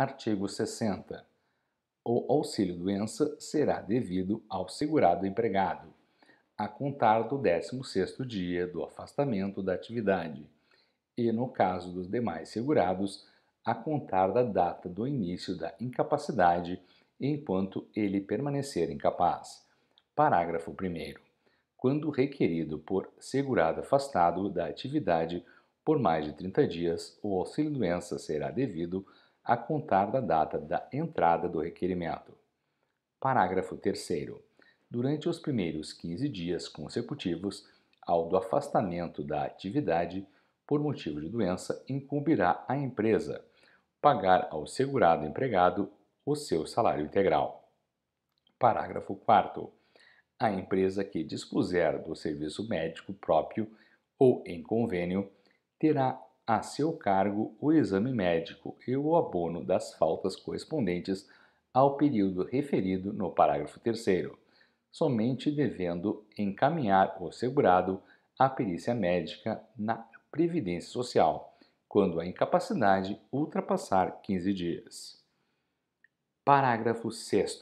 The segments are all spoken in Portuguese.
Artigo 60. O auxílio-doença será devido ao segurado empregado, a contar do 16º dia do afastamento da atividade e, no caso dos demais segurados, a contar da data do início da incapacidade enquanto ele permanecer incapaz. Parágrafo 1. Quando requerido por segurado afastado da atividade por mais de 30 dias, o auxílio-doença será devido a contar da data da entrada do requerimento. Parágrafo 3. Durante os primeiros 15 dias consecutivos ao do afastamento da atividade por motivo de doença, incumbirá à empresa pagar ao segurado empregado o seu salário integral. Parágrafo 4. A empresa que dispuser do serviço médico próprio ou em convênio terá a seu cargo o exame médico e o abono das faltas correspondentes ao período referido no parágrafo 3, somente devendo encaminhar o segurado à perícia médica na Previdência Social, quando a incapacidade ultrapassar 15 dias. Parágrafo 6.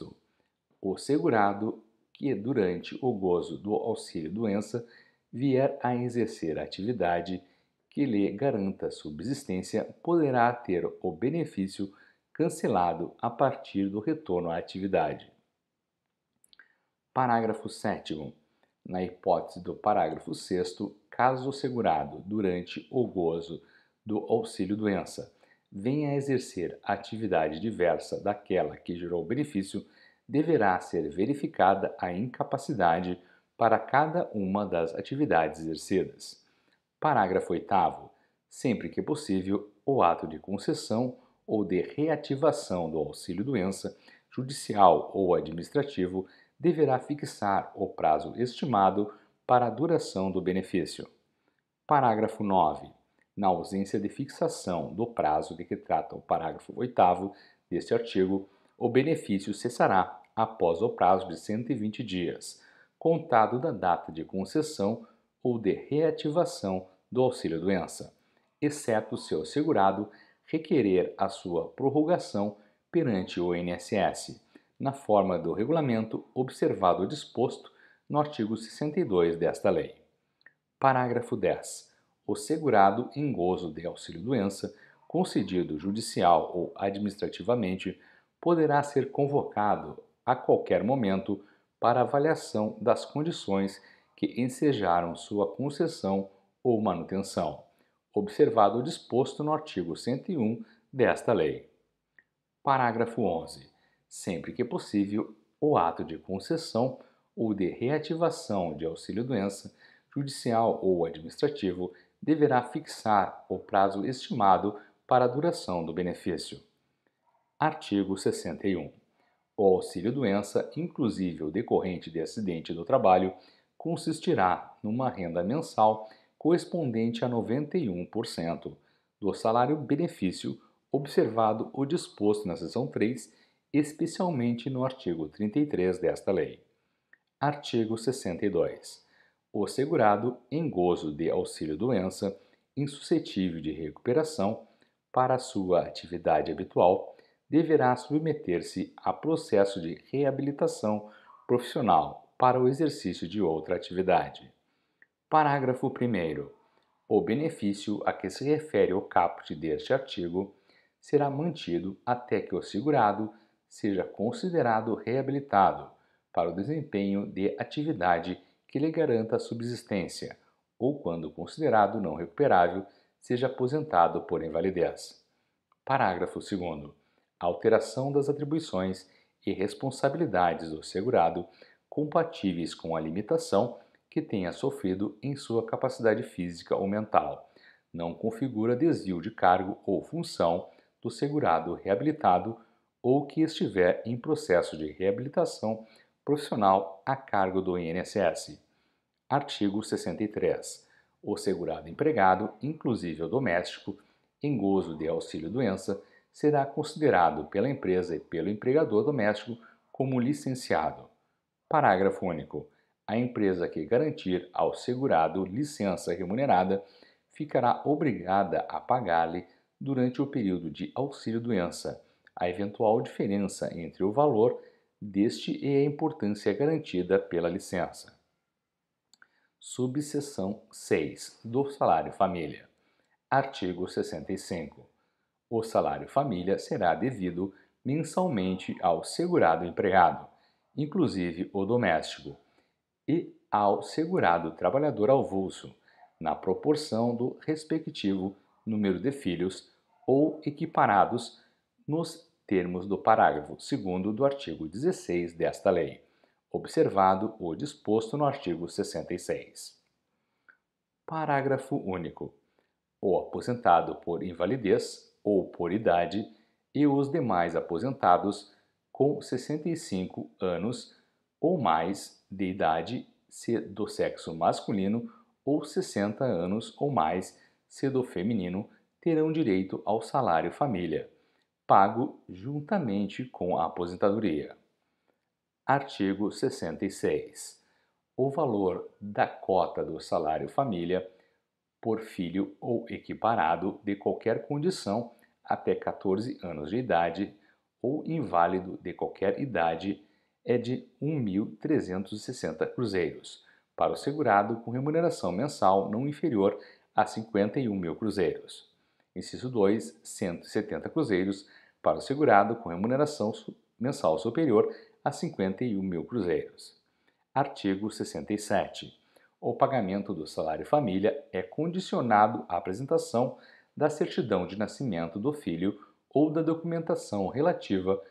O segurado que, durante o gozo do auxílio-doença, vier a exercer atividade que lhe garanta subsistência poderá ter o benefício cancelado a partir do retorno à atividade. Parágrafo 7. Na hipótese do parágrafo 6, caso o segurado, durante o gozo do auxílio-doença, venha a exercer atividade diversa daquela que gerou o benefício, deverá ser verificada a incapacidade para cada uma das atividades exercidas. Parágrafo 8. Sempre que possível, o ato de concessão ou de reativação do auxílio-doença, judicial ou administrativo, deverá fixar o prazo estimado para a duração do benefício. Parágrafo 9. Na ausência de fixação do prazo de que trata o parágrafo 8 deste artigo, o benefício cessará após o prazo de 120 dias, contado da data de concessão ou de reativação do auxílio-doença, exceto se o segurado requerer a sua prorrogação perante o INSS, na forma do regulamento observado disposto no artigo 62 desta lei. Parágrafo 10. O segurado em gozo de auxílio-doença, concedido judicial ou administrativamente, poderá ser convocado a qualquer momento para avaliação das condições que ensejaram sua concessão ou manutenção, observado o disposto no artigo 101 desta lei. Parágrafo 11. Sempre que possível, o ato de concessão ou de reativação de auxílio-doença, judicial ou administrativo, deverá fixar o prazo estimado para a duração do benefício. Artigo 61. O auxílio-doença, inclusive o decorrente de acidente do trabalho, consistirá numa renda mensal correspondente a 91% do salário-benefício observado ou disposto na seção 3, especialmente no artigo 33 desta lei. Artigo 62. O segurado em gozo de auxílio-doença insuscetível de recuperação para sua atividade habitual deverá submeter-se a processo de reabilitação profissional para o exercício de outra atividade. Parágrafo 1. O benefício a que se refere o caput deste artigo será mantido até que o segurado seja considerado reabilitado para o desempenho de atividade que lhe garanta a subsistência ou, quando considerado não recuperável, seja aposentado por invalidez. Parágrafo 2. A alteração das atribuições e responsabilidades do segurado compatíveis com a limitação que tenha sofrido em sua capacidade física ou mental. Não configura desvio de cargo ou função do segurado reabilitado ou que estiver em processo de reabilitação profissional a cargo do INSS. Artigo 63. O segurado empregado, inclusive o doméstico, em gozo de auxílio-doença, será considerado pela empresa e pelo empregador doméstico como licenciado. Parágrafo único a empresa que garantir ao segurado licença remunerada ficará obrigada a pagar-lhe, durante o período de auxílio-doença, a eventual diferença entre o valor deste e a importância garantida pela licença. Subseção 6 do Salário Família. Artigo 65. O salário família será devido mensalmente ao segurado empregado, inclusive o doméstico e ao segurado trabalhador avulso, na proporção do respectivo número de filhos ou equiparados nos termos do parágrafo 2 do artigo 16 desta lei, observado o disposto no artigo 66. Parágrafo único. O aposentado por invalidez ou por idade e os demais aposentados com 65 anos ou mais de idade, se do sexo masculino, ou 60 anos ou mais, se do feminino, terão direito ao salário família, pago juntamente com a aposentadoria. Artigo 66. O valor da cota do salário família por filho ou equiparado de qualquer condição até 14 anos de idade ou inválido de qualquer idade é de 1.360 cruzeiros, para o segurado com remuneração mensal não inferior a 51 mil cruzeiros. Inciso 2, 170 cruzeiros para o segurado com remuneração mensal superior a 51 mil cruzeiros. Artigo 67. O pagamento do salário família é condicionado à apresentação da certidão de nascimento do filho ou da documentação relativa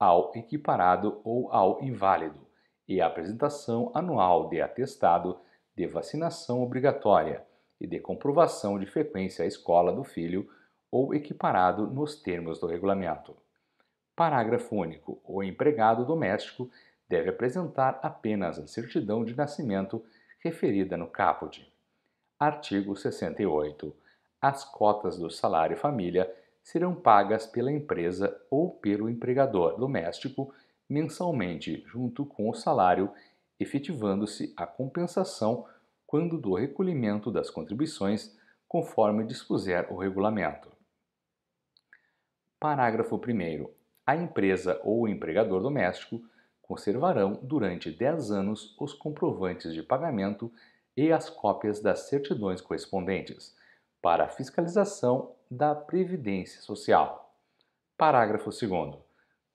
ao equiparado ou ao inválido e a apresentação anual de atestado de vacinação obrigatória e de comprovação de frequência à escola do filho ou equiparado nos termos do regulamento. Parágrafo único. O empregado doméstico deve apresentar apenas a certidão de nascimento referida no caput. Artigo 68. As cotas do salário família serão pagas pela empresa ou pelo empregador doméstico mensalmente, junto com o salário, efetivando-se a compensação quando do recolhimento das contribuições, conforme dispuser o regulamento. Parágrafo 1. A empresa ou o empregador doméstico conservarão durante 10 anos os comprovantes de pagamento e as cópias das certidões correspondentes, para fiscalização da Previdência Social. Parágrafo 2.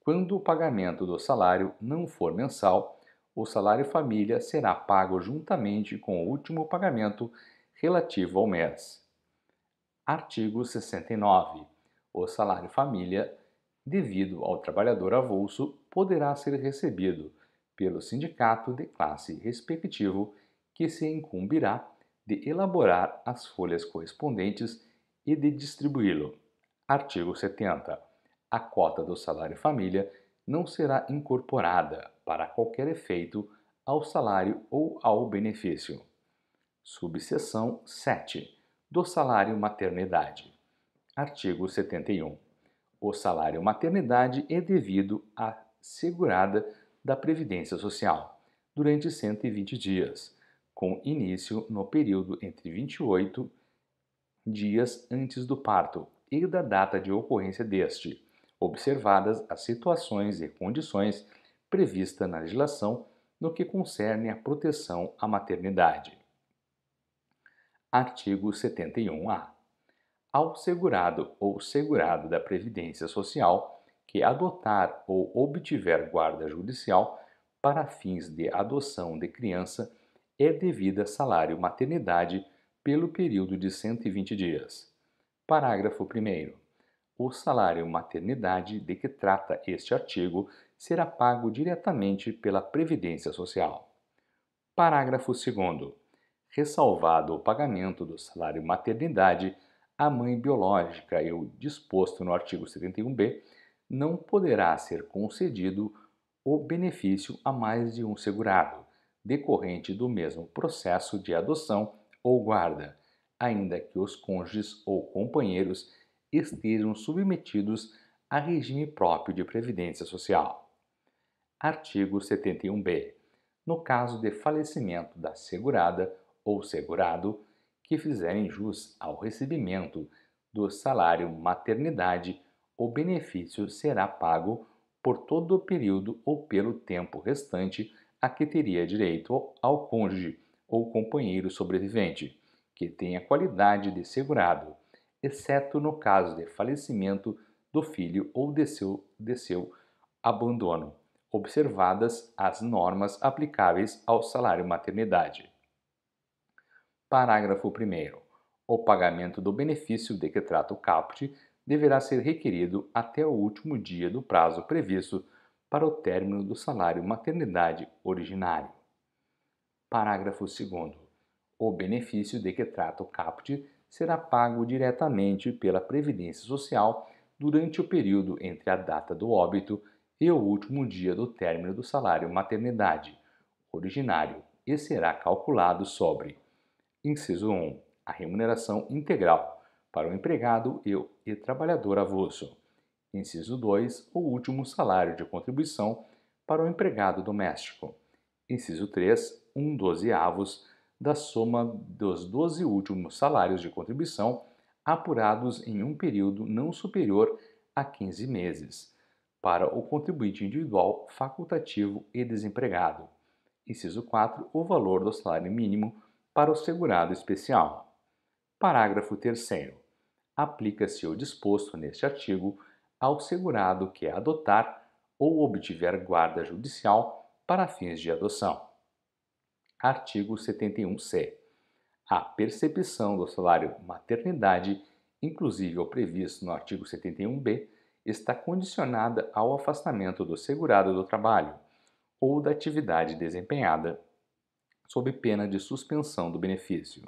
Quando o pagamento do salário não for mensal, o salário família será pago juntamente com o último pagamento relativo ao mês. Artigo 69. O salário família, devido ao trabalhador avulso, poderá ser recebido pelo sindicato de classe respectivo, que se incumbirá de elaborar as folhas correspondentes e de distribuí-lo. Artigo 70. A cota do salário família não será incorporada, para qualquer efeito, ao salário ou ao benefício. Subseção 7. Do salário maternidade. Artigo 71. O salário maternidade é devido à segurada da Previdência Social durante 120 dias, com início no período entre 28 e dias antes do parto e da data de ocorrência deste, observadas as situações e condições previstas na legislação no que concerne à proteção à maternidade. Artigo 71-A. Ao segurado ou segurado da Previdência Social que adotar ou obtiver guarda judicial para fins de adoção de criança é devida salário maternidade pelo período de 120 dias. Parágrafo 1. O salário maternidade de que trata este artigo será pago diretamente pela Previdência Social. Parágrafo 2. Ressalvado o pagamento do salário maternidade, a mãe biológica e o disposto no artigo 71b não poderá ser concedido o benefício a mais de um segurado, decorrente do mesmo processo de adoção ou guarda, ainda que os cônjuges ou companheiros estejam submetidos a regime próprio de previdência social. Artigo 71b. No caso de falecimento da segurada ou segurado que fizerem jus ao recebimento do salário maternidade, o benefício será pago por todo o período ou pelo tempo restante a que teria direito ao cônjuge, ou companheiro sobrevivente, que tenha qualidade de segurado, exceto no caso de falecimento do filho ou de seu, de seu abandono, observadas as normas aplicáveis ao salário maternidade. Parágrafo 1. O pagamento do benefício de que trata o CAPT deverá ser requerido até o último dia do prazo previsto para o término do salário maternidade originário. Parágrafo 2 O benefício de que trata o caput será pago diretamente pela Previdência Social durante o período entre a data do óbito e o último dia do término do salário maternidade originário e será calculado sobre: inciso 1, a remuneração integral para o empregado e, o, e trabalhador avulso. Inciso 2, o último salário de contribuição para o empregado doméstico. Inciso 3, 1 dozeavos da soma dos 12 últimos salários de contribuição apurados em um período não superior a 15 meses, para o contribuinte individual, facultativo e desempregado. Inciso 4. O valor do salário mínimo para o segurado especial. Parágrafo 3. Aplica-se o disposto neste artigo ao segurado que adotar ou obtiver guarda judicial para fins de adoção artigo 71c. A percepção do salário maternidade, inclusive ao previsto no artigo 71b, está condicionada ao afastamento do segurado do trabalho ou da atividade desempenhada, sob pena de suspensão do benefício.